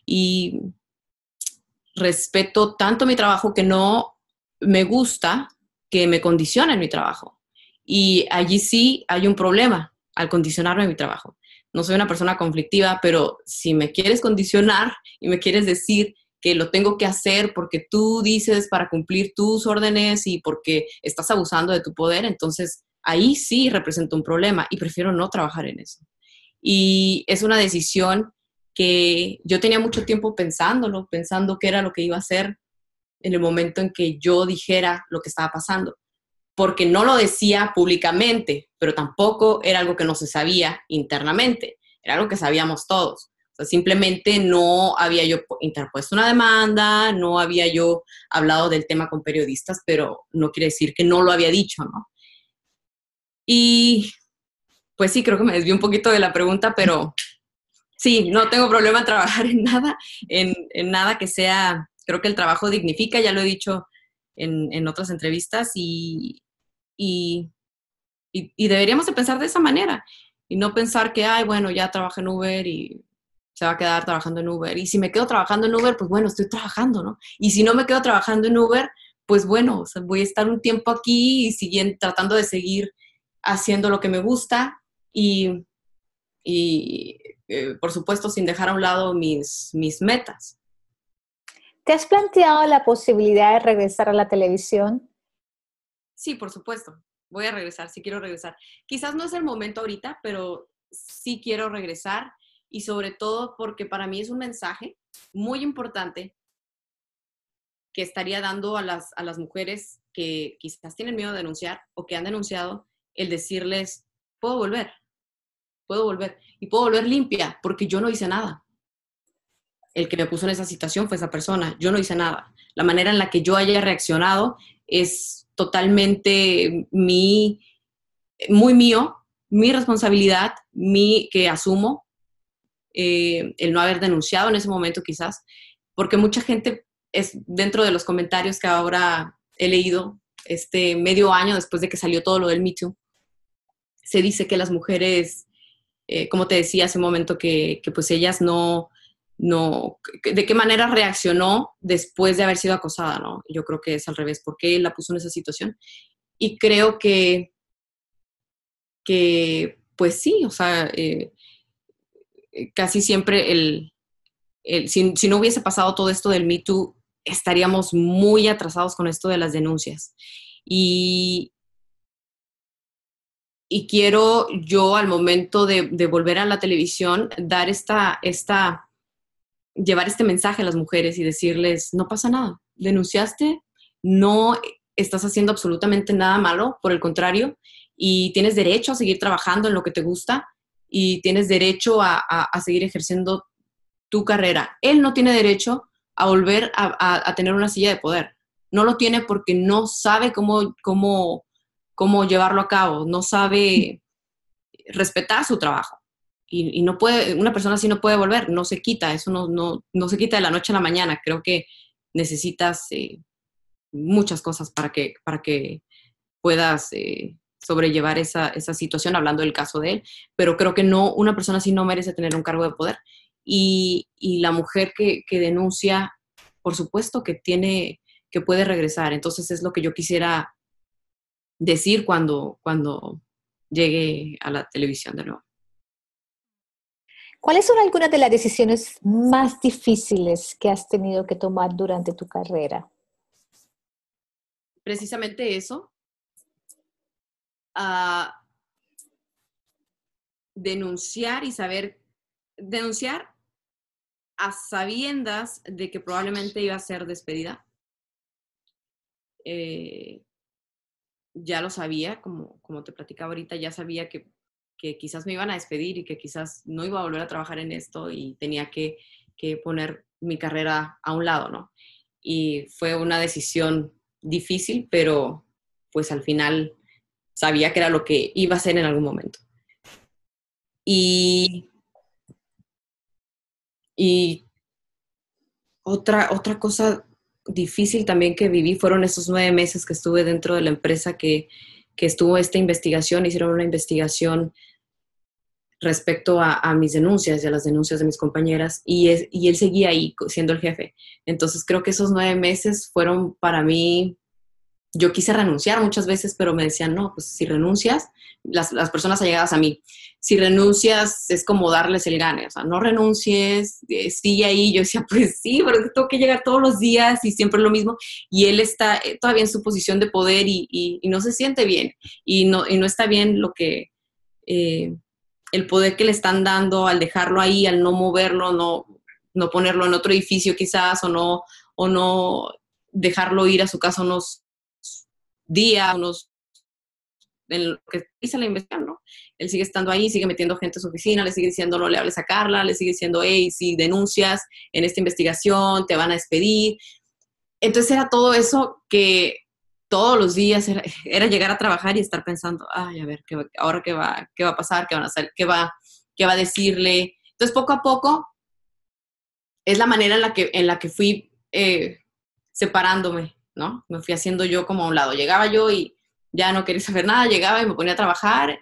Y respeto tanto mi trabajo que no me gusta que me condicionen mi trabajo. Y allí sí hay un problema al condicionarme mi trabajo. No soy una persona conflictiva, pero si me quieres condicionar y me quieres decir lo tengo que hacer porque tú dices para cumplir tus órdenes y porque estás abusando de tu poder, entonces ahí sí representa un problema y prefiero no trabajar en eso. Y es una decisión que yo tenía mucho tiempo pensándolo, pensando qué era lo que iba a hacer en el momento en que yo dijera lo que estaba pasando, porque no lo decía públicamente, pero tampoco era algo que no se sabía internamente, era algo que sabíamos todos simplemente no había yo interpuesto una demanda, no había yo hablado del tema con periodistas, pero no quiere decir que no lo había dicho, ¿no? Y pues sí, creo que me desvié un poquito de la pregunta, pero sí, no tengo problema en trabajar en nada, en, nada que sea, creo que el trabajo dignifica, ya lo he dicho en, otras entrevistas, y, deberíamos de pensar de esa manera y no pensar que, ay, bueno, ya trabajé en Uber y se va a quedar trabajando en Uber. Y si me quedo trabajando en Uber, pues bueno, estoy trabajando, ¿no? Y si no me quedo trabajando en Uber, pues bueno, voy a estar un tiempo aquí y tratando de seguir haciendo lo que me gusta y, y eh, por supuesto, sin dejar a un lado mis, mis metas. ¿Te has planteado la posibilidad de regresar a la televisión? Sí, por supuesto. Voy a regresar, sí quiero regresar. Quizás no es el momento ahorita, pero sí quiero regresar y sobre todo porque para mí es un mensaje muy importante que estaría dando a las, mujeres que quizás tienen miedo de denunciar o que han denunciado, el decirles, puedo volver, puedo volver y puedo volver limpia porque yo no hice nada. El que me puso en esa situación fue esa persona, yo no hice nada. La manera en la que yo haya reaccionado es totalmente mi, muy mío, mi responsabilidad, mi que asumo eh, el no haber denunciado en ese momento quizás, porque mucha gente es dentro de los comentarios que ahora he leído, este medio año después de que salió todo lo del mito, se dice que las mujeres, eh, como te decía hace un momento, que, pues ellas no, no, de qué manera reaccionó después de haber sido acosada, ¿no? Yo creo que es al revés, porque la puso en esa situación. Y creo que, que pues sí, o sea, eh, eh, casi siempre el, si, no hubiese pasado todo esto del Me Too, estaríamos muy atrasados con esto de las denuncias. Y, quiero yo al momento de, volver a la televisión dar esta, esta, llevar este mensaje a las mujeres y decirles, no pasa nada, denunciaste, no estás haciendo absolutamente nada malo, por el contrario, y tienes derecho a seguir trabajando en lo que te gusta y tienes derecho a, seguir ejerciendo tu carrera. Él no tiene derecho a volver a, tener una silla de poder. No lo tiene porque no sabe cómo, cómo, cómo llevarlo a cabo, no sabe respetar su trabajo. Y, no puede, una persona así no puede volver, no se quita, eso no, no, se quita de la noche a la mañana. Creo que necesitas eh, muchas cosas para que, para que puedas eh, sobrellevar esa, esa situación, hablando del caso de él, pero creo que no, una persona así no merece tener un cargo de poder. Y, la mujer que, que, denuncia, por supuesto que tiene, que puede regresar. Entonces es lo que yo quisiera decir cuando, cuando llegue a la televisión de nuevo. ¿Cuáles son algunas de las decisiones más difíciles que has tenido que tomar durante tu carrera? Precisamente eso, Ah, denunciar y saber, denunciar a sabiendas de que probablemente iba a ser despedida. Eh, ya lo sabía, como, como te platicaba ahorita, ya sabía que, quizás me iban a despedir y que quizás no iba a volver a trabajar en esto y tenía que, que poner mi carrera a un lado, ¿no? Y fue una decisión difícil, pero pues al final sabía que era lo que iba a ser en algún momento. Y, y otra, otra cosa difícil también que viví fueron esos nueve meses que estuve dentro de la empresa que, estuvo esta investigación, hicieron una investigación respecto a, mis denuncias y a las denuncias de mis compañeras y él seguía ahí siendo el jefe. Entonces creo que esos nueve meses fueron para mí yo quise renunciar muchas veces, pero me decían, no, pues si renuncias, las, las, personas allegadas a mí, si renuncias es como darles el gane, o sea, no renuncies, eh, sigue ahí. Yo decía, [LAUGHS] pues sí, pero tengo que llegar todos los días y siempre lo mismo. Y él está eh, todavía en su posición de poder y, no se siente bien y no, y no está bien lo que... Eh, el poder que le están dando al dejarlo ahí, al no moverlo, no, no ponerlo en otro edificio quizás o no, o no dejarlo ir a su casa unos Día, unos en que dice la investigación, ¿no? Él sigue estando ahí, sigue metiendo gente a su oficina, le sigue diciendo no le hables a Carla, le sigue diciendo, hey, si denuncias en esta investigación, te van a despedir. Entonces era todo eso que todos los días era, llegar a trabajar y estar pensando, ay, a ver, ¿qué, ahora qué va, qué va a pasar, qué van a hacer, qué va, qué va a decirle. Entonces poco a poco es la manera en la que, en la que fui eh, separándome ¿no? Me fui haciendo yo como a un lado. Llegaba yo y ya no quería saber nada, llegaba y me ponía a trabajar,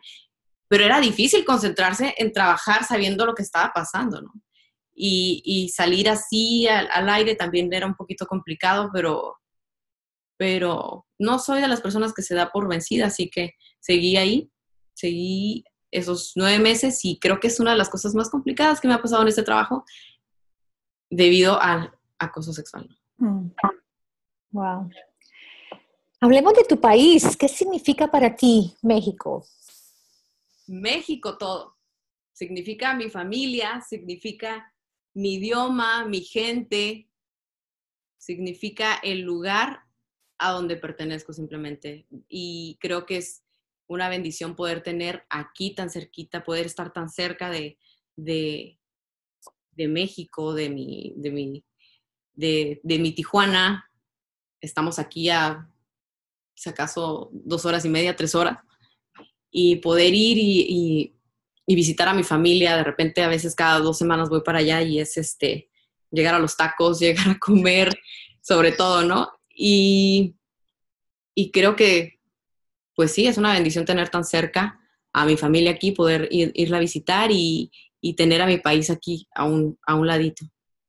pero era difícil concentrarse en trabajar sabiendo lo que estaba pasando, ¿no? Y, salir así al, aire también era un poquito complicado, pero, pero no soy de las personas que se da por vencida, así que seguí ahí, seguí esos nueve meses y creo que es una de las cosas más complicadas que me ha pasado en este trabajo debido al acoso sexual. Mm. Wow. Hablemos de tu país. ¿Qué significa para ti México? México todo. Significa mi familia, significa mi idioma, mi gente, significa el lugar a donde pertenezco simplemente. Y creo que es una bendición poder tener aquí tan cerquita, poder estar tan cerca de, de, México, de mi, de, mi, de, de mi Tijuana, estamos aquí a, si acaso, dos horas y media, tres horas, y poder ir y, visitar a mi familia. De repente, a veces cada dos semanas voy para allá y es este, llegar a los tacos, [LAUGHS] llegar a comer, sobre todo, ¿no? Y, creo que, pues sí, es una bendición tener tan cerca a mi familia aquí, poder ir, irla a visitar y, tener a mi país aquí a un, a un ladito.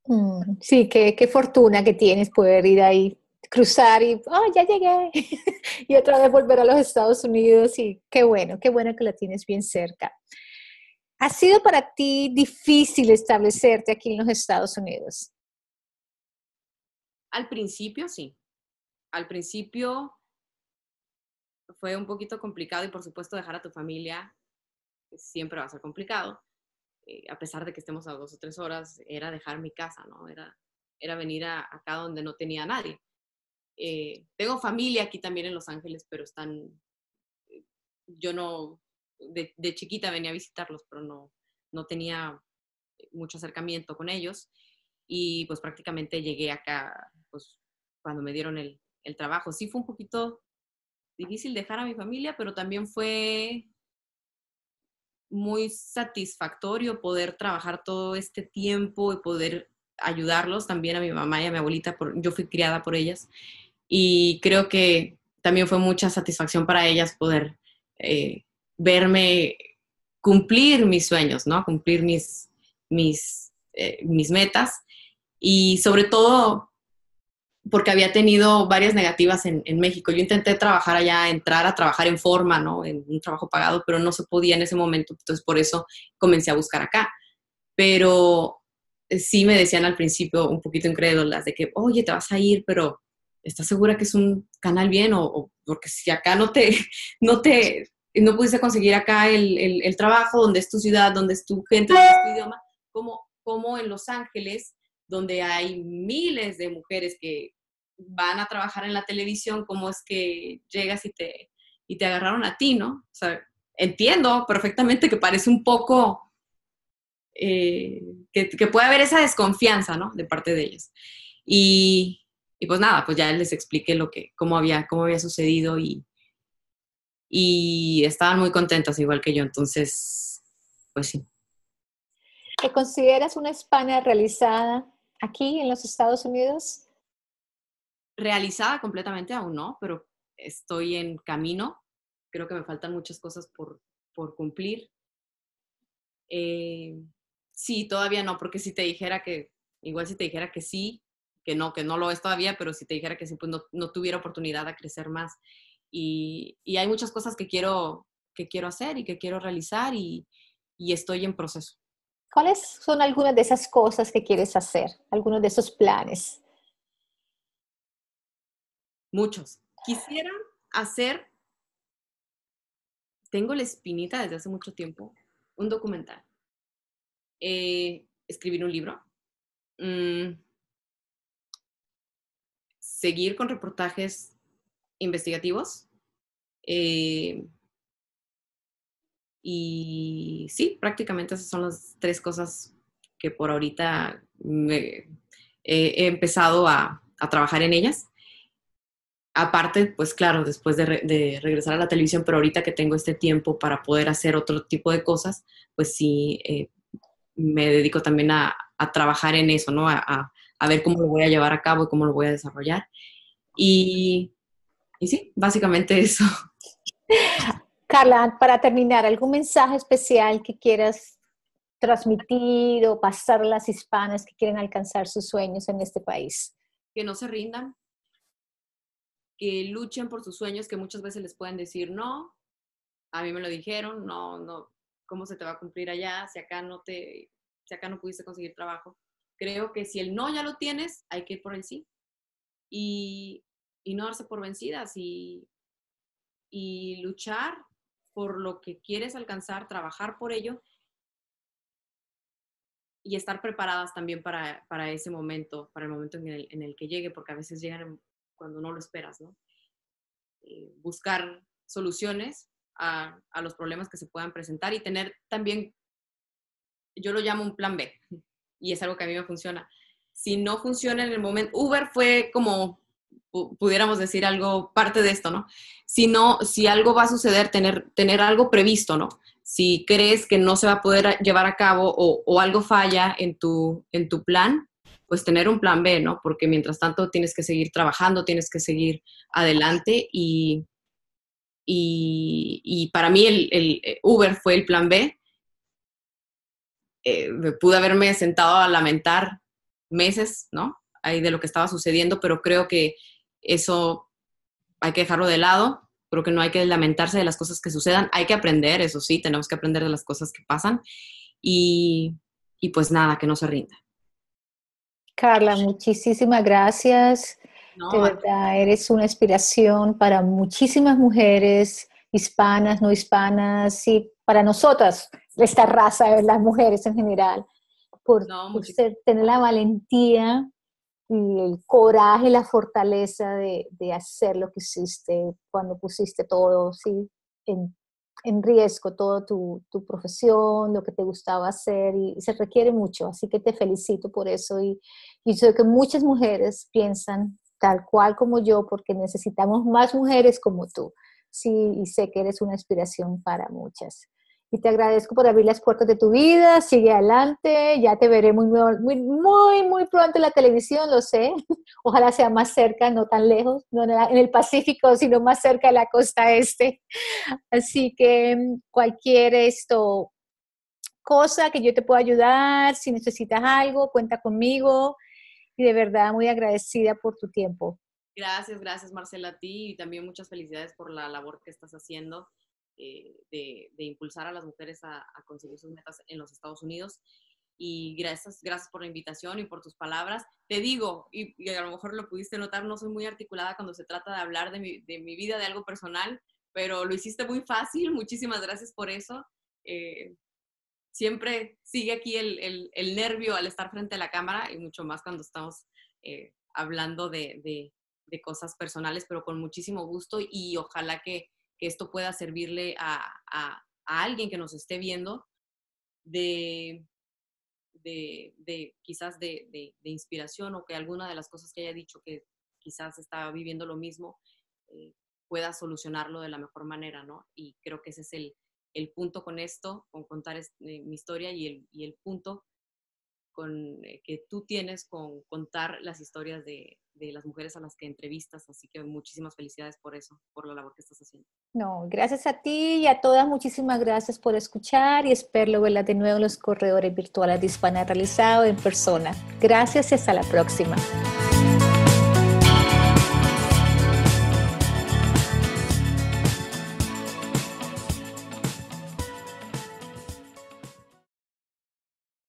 Mm, sí, qué, qué, fortuna que tienes poder ir ahí cruzar y, oh, ya llegué, [LAUGHS] y otra vez volver a los Estados Unidos y qué bueno, qué bueno que la tienes bien cerca. ¿Ha sido para ti difícil establecerte aquí en los Estados Unidos? Al principio sí. Al principio fue un poquito complicado y por supuesto dejar a tu familia siempre va a ser complicado. Eh, a pesar de que estemos a dos o tres horas, era dejar mi casa, ¿no? Era, era venir acá donde no tenía nadie. Eh, tengo familia aquí también en Los Ángeles, pero están, eh, yo no, de, chiquita venía a visitarlos, pero no, no tenía mucho acercamiento con ellos. Y pues prácticamente llegué acá, pues cuando me dieron el, el trabajo. Sí fue un poquito difícil dejar a mi familia, pero también fue muy satisfactorio poder trabajar todo este tiempo y poder ayudarlos también a mi mamá y a mi abuelita, yo fui criada por ellas, y creo que también fue mucha satisfacción para ellas poder eh, verme cumplir mis sueños, ¿no? Cumplir mis, mis, eh, mis metas y sobre todo porque había tenido varias negativas en, en, México. Yo intenté trabajar allá, entrar a trabajar en forma, ¿no? En un trabajo pagado, pero no se podía en ese momento, entonces por eso comencé a buscar acá. Pero eh, sí me decían al principio un poquito incrédulas de que, oye, te vas a ir, pero ¿estás segura que es un canal bien? O, porque si acá no te, [LAUGHS] no te, no pudiste conseguir acá el, trabajo, donde es tu ciudad, donde es tu gente, donde es tu idioma, como, como en Los Ángeles, donde hay miles de mujeres que van a trabajar en la televisión, cómo es que llegas y te, y te agarraron a ti, ¿no? entiendo perfectamente que parece un poco... Eh, que, que puede haber esa desconfianza, ¿no? De parte de ellas. Y, y pues nada, pues ya les expliqué lo que, cómo había, cómo había sucedido y, y estaban muy contentas igual que yo, entonces, pues sí. ¿Te consideras una España realizada aquí en los Estados Unidos? Realizada completamente aún no, pero estoy en camino. Creo que me faltan muchas cosas por, por cumplir. Eh, sí, todavía no, porque si te dijera que, igual si te dijera que sí, que no, no lo es todavía, pero si te dijera que sí, pues no, tuviera oportunidad a crecer más. Y, hay muchas cosas que quiero, que quiero hacer y que quiero realizar y, estoy en proceso. ¿Cuáles son algunas de esas cosas que quieres hacer? ¿Algunos de esos planes? Muchos. Quisiera hacer, tengo la espinita desde hace mucho tiempo, un documental. Eh, escribir un libro. Mm, seguir con reportajes investigativos. Eh, y sí, prácticamente esas son las tres cosas que por ahorita he empezado a, trabajar en ellas. Aparte, pues claro, después de, regresar a la televisión, pero ahorita que tengo este tiempo para poder hacer otro tipo de cosas, pues sí, eh, me dedico también a, a trabajar en eso, ¿no? A, a ver cómo lo voy a llevar a cabo y cómo lo voy a desarrollar. Y, y sí, básicamente [LAUGHS] eso. Carla, para terminar, ¿algún mensaje especial que quieras transmitir o pasar a las hispanas que quieren alcanzar sus sueños en este país? Que no se rindan, que luchen por sus sueños, que muchas veces les pueden decir no. A mí me lo dijeron, no, no, ¿cómo se te va a cumplir allá si acá no te, si acá no pudiste conseguir trabajo? creo que si el no ya lo tienes, hay que ir por el sí. Y, no darse por vencidas y, y luchar por lo que quieres alcanzar, trabajar por ello y estar preparadas también para, ese momento, para el momento en el, en que llegue, porque a veces llegan cuando no lo esperas, ¿no? Eh, buscar soluciones a, a, los problemas que se puedan presentar y tener también, yo lo llamo un plan B, y es algo que a mí me funciona. Si no funciona en el momento, Uber fue como, pudiéramos decir algo, parte de esto, ¿no? Si si algo va a suceder, tener, tener algo previsto, ¿no? Si crees que no se va a poder llevar a cabo o, algo falla en tu, en tu plan, pues tener un plan B, ¿no? Porque mientras tanto tienes que seguir trabajando, tienes que seguir adelante y, y, para mí el, eh, Uber fue el plan B eh, pude haberme sentado a lamentar meses, ¿no? Ahí de lo que estaba sucediendo, pero creo que eso hay que dejarlo de lado. Creo que no hay que lamentarse de las cosas que sucedan. Hay que aprender, eso sí, tenemos que aprender de las cosas que pasan. Y, y pues nada, que no se rinda. Carla, muchísimas gracias. de verdad, eres una inspiración para muchísimas mujeres hispanas, no hispanas y para nosotras esta raza, de las mujeres en general, por, tener la valentía y el coraje, la fortaleza de, hacer lo que hiciste cuando pusiste todo ¿sí? en, riesgo, toda tu, profesión, lo que te gustaba hacer y, se requiere mucho. Así que te felicito por eso y, y sé que muchas mujeres piensan tal cual como yo porque necesitamos más mujeres como tú. Sí, y sé que eres una inspiración para muchas y te agradezco por abrir las puertas de tu vida, sigue adelante, ya te veré muy, muy, muy, muy pronto en la televisión, lo sé, [LAUGHS] ojalá sea más cerca, no tan lejos, no en el Pacífico, sino más cerca de la costa este. Así que mm, cualquier esto, cosa que yo te pueda ayudar, si necesitas algo, cuenta conmigo y de verdad muy agradecida por tu tiempo. Gracias, gracias Marcela a ti y también muchas felicidades por la labor que estás haciendo. Eh, de, impulsar a las mujeres a, conseguir sus metas en los Estados Unidos. Y gracias, gracias por la invitación y por tus palabras. Te digo, y, a lo mejor lo pudiste notar, no soy muy articulada cuando se trata de hablar de mi, de mi vida, de algo personal, pero lo hiciste muy fácil. Muchísimas gracias por eso. Eh, siempre sigue aquí el, el, nervio al estar frente a la cámara y mucho más cuando estamos eh, hablando de, de, cosas personales, pero con muchísimo gusto y ojalá que esto pueda servirle a, alguien que nos esté viendo de, de, quizás de, inspiración o que alguna de las cosas que haya dicho que quizás está viviendo lo mismo eh, pueda solucionarlo de la mejor manera, ¿no? Y creo que ese es el, punto con esto, con contar eh, mi historia y el, punto con, eh, que tú tienes con contar las historias de las mujeres a las que entrevistas. Así que muchísimas felicidades por eso, por la labor que estás haciendo. No, gracias a ti y a todas, muchísimas gracias por escuchar y espero verlas de nuevo en los corredores virtuales de Hispana realizado en persona. Gracias y hasta la próxima.